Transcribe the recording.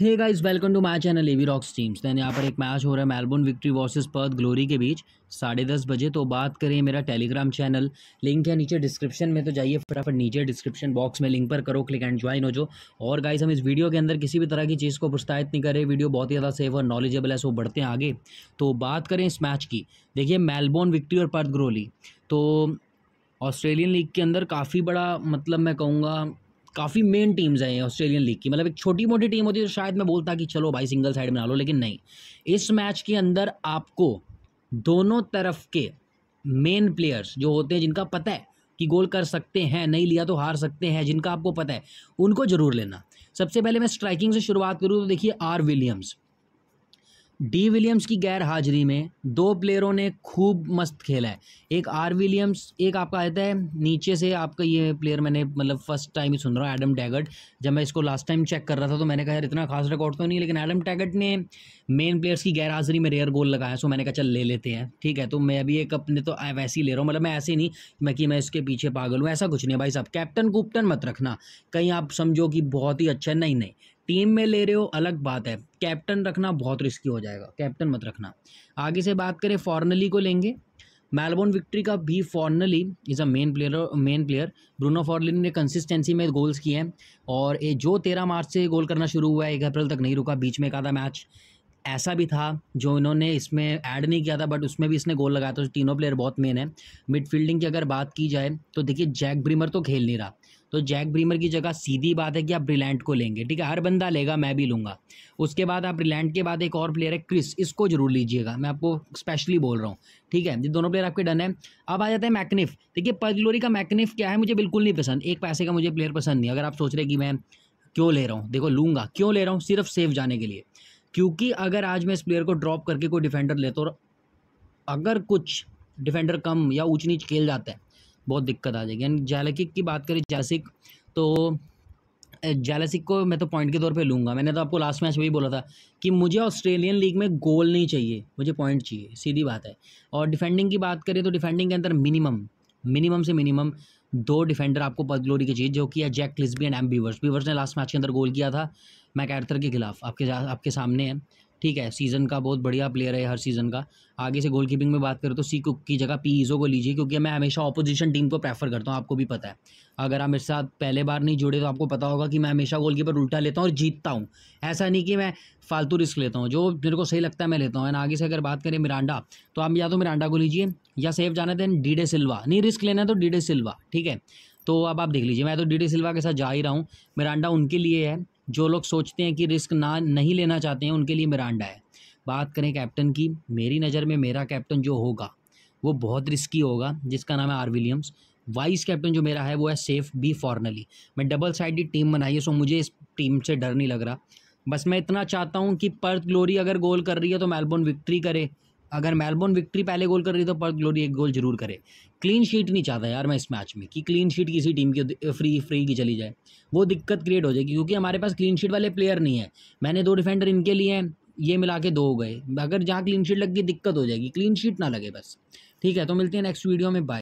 hey guys welcome to my channel AV rocks teams then यहाँ पर एक match हो रहा है Melbourne victory versus Perth glory के बीच साढ़े दस बजे तो बात करें मेरा टेलीग्राम चैनल लिंक है नीचे डिस्क्रिप्शन में तो जाइए फटाफट नीचे डिस्क्रिप्शन बॉक्स में लिंक पर करो क्लिक एंड ज्वाइन हो जो और गाइज़ हम इस वीडियो के अंदर किसी भी तरह की चीज़ को प्रोत्साहित नहीं करें वीडियो बहुत ही ज़्यादा सेफ और नॉलेजेबल है सो बढ़ते हैं आगे तो बात करें इस मैच की देखिए मेलबोर्न विक्ट्री और पर्थ ग्लोरी तो ऑस्ट्रेलियन लीग के अंदर काफ़ी बड़ा मतलब मैं कहूँगा काफ़ी मेन टीम्स हैं ऑस्ट्रेलियन लीग की मतलब एक छोटी मोटी टीम होती है तो शायद मैं बोलता कि चलो भाई सिंगल साइड में बना लो लेकिन नहीं इस मैच के अंदर आपको दोनों तरफ के मेन प्लेयर्स जो होते हैं जिनका पता है कि गोल कर सकते हैं नहीं लिया तो हार सकते हैं जिनका आपको पता है उनको जरूर लेना सबसे पहले मैं स्ट्राइकिंग से शुरुआत करूँ तो देखिए आर विलियम्स डी विलियम्स की गैर हाजिरी में दो प्लेयरों ने खूब मस्त खेला है एक आर विलियम्स एक आपका आता है नीचे से आपका ये प्लेयर मैंने मतलब फर्स्ट टाइम ही सुन रहा हूँ एडम टैगट जब मैं इसको लास्ट टाइम चेक कर रहा था तो मैंने कहा यार इतना खास रिकॉर्ड तो नहीं लेकिन एडम टैगट ने मेन प्लेयर्स की गैर हाजिरी में रेयर गोल लगाया सो मैंने कहा चल ले लेते हैं ठीक है तो मैं अभी एक अपने तो वैसे ही ले रहा हूँ मतलब मैं ऐसे नहीं मैं कि मैं इसके पीछे पागल हूँ ऐसा कुछ नहीं भाई साहब कैप्टन कुप्टन मत रखना कहीं आप समझो कि बहुत ही अच्छा नहीं नहीं टीम में ले रहे हो अलग बात है कैप्टन रखना बहुत रिस्की हो जाएगा कैप्टन मत रखना आगे से बात करें फॉर्नली को लेंगे मेलबोर्न विक्ट्री का भी Fornaroli is a main player main player Bruno Fornaroli ने कंसिस्टेंसी में गोल्स किए हैं और ये जो तेरह मार्च से गोल करना शुरू हुआ है एक अप्रैल तक नहीं रुका बीच में एक आधा मैच ऐसा भी था जो इन्होंने इसमें ऐड नहीं किया था बट उसमें भी इसने गोल लगाया था तो तीनों प्लेयर बहुत मेन है मिडफील्डिंग की अगर बात की जाए तो देखिए जैक ब्रीमर तो खेल नहीं रहा तो जैक ब्रीमर की जगह सीधी बात है कि आप ब्रिलैंड को लेंगे ठीक है हर बंदा लेगा मैं भी लूँगा उसके बाद आप ब्रिलैंड के बाद एक और प्लेयर है क्रिस इसको जरूर लीजिएगा मैं आपको स्पेशली बोल रहा हूँ ठीक है ये दोनों प्लेयर आपके डन है अब आ जाते हैं मैकनिफ देखिए पगलोरी का मैकनिफ क्या है मुझे बिल्कुल नहीं पसंद एक पैसे का मुझे प्लेयर पसंद नहीं अगर आप सोच रहे कि मैं क्यों ले रहा हूँ देखो लूँगा क्यों ले रहा हूँ सिर्फ सेफ जाने के लिए क्योंकि अगर आज मैं इस प्लेयर को ड्रॉप करके कोई डिफेंडर लेता और अगर कुछ डिफेंडर कम या ऊंच नीच खेल जाता है बहुत दिक्कत आ जाएगी यानी जैलसिक की बात करें जैसिक तो जैलसिक को मैं तो पॉइंट के तौर पे लूँगा मैंने तो आपको लास्ट मैच में भी बोला था कि मुझे ऑस्ट्रेलियन लीग में गोल नहीं चाहिए मुझे पॉइंट चाहिए सीधी बात है और डिफेंडिंग की बात करें तो डिफेंडिंग के अंदर मिनिमम मिनिमम से मिनिमम दो डिफेंडर आपको पद ग्लोरी की चाहिए जो कि है Jack Clisby and M Beevers Beevers ने लास्ट मैच के अंदर गोल किया था मैकैर्थर के खिलाफ आपके आपके सामने है ठीक है सीज़न का बहुत बढ़िया प्लेयर है हर सीज़न का आगे से गोल कीपिंग में बात करें तो सी कुक की जगह पी ईज़ो को लीजिए क्योंकि मैं हमेशा ऑपोजिशन टीम को प्रेफर करता हूँ आपको भी पता है अगर आप मेरे साथ पहले बार नहीं जुड़े तो आपको पता होगा कि मैं हमेशा गोल कीपर उल्टा लेता हूँ और जीतता हूँ ऐसा नहीं कि मैं फालतू रिस्क लेता हूँ जो मेरे को सही लगता है मैं लेता हूँ एंड आगे से अगर बात करें मिरांडा तो आप या तो मिरांडा को लीजिए या सेफ जाना देन डी डे सिल्वा नहीं रिस्क लेना है तो डी डे सिल्वा ठीक है तो अब आप देख लीजिए मैं तो डी डे सिल्वा के साथ जा ही रहा हूँ मिरांडा उनके लिए है जो लोग सोचते हैं कि रिस्क ना नहीं लेना चाहते हैं उनके लिए मिरांडा है बात करें कैप्टन की मेरी नज़र में मेरा कैप्टन जो होगा वो बहुत रिस्की होगा जिसका नाम है आर विलियम्स वाइस कैप्टन जो मेरा है वो है सेफ बी फॉर्नली मैं डबल साइड टीम बनाई है सो मुझे इस टीम से डर नहीं लग रहा बस मैं इतना चाहता हूँ कि पर्थ ग्लोरी अगर गोल कर रही है तो मेलबोर्न विक्ट्री करे अगर मेलबोर्न विक्ट्री पहले गोल कर रही तो पर्थ ग्लोरी एक गोल जरूर करे क्लीन शीट नहीं चाहता यार मैं इस मैच में कि क्लीन शीट किसी टीम की फ्री फ्री की चली जाए वो दिक्कत क्रिएट हो जाएगी क्योंकि हमारे पास क्लीन शीट वाले प्लेयर नहीं है मैंने दो डिफेंडर इनके लिए हैं ये मिला के दो हो गए अगर जहाँ क्लीन शीट लग गई दिक्कत हो जाएगी क्लीन शीट ना लगे बस ठीक है तो मिलते हैं नेक्स्ट वीडियो में बाय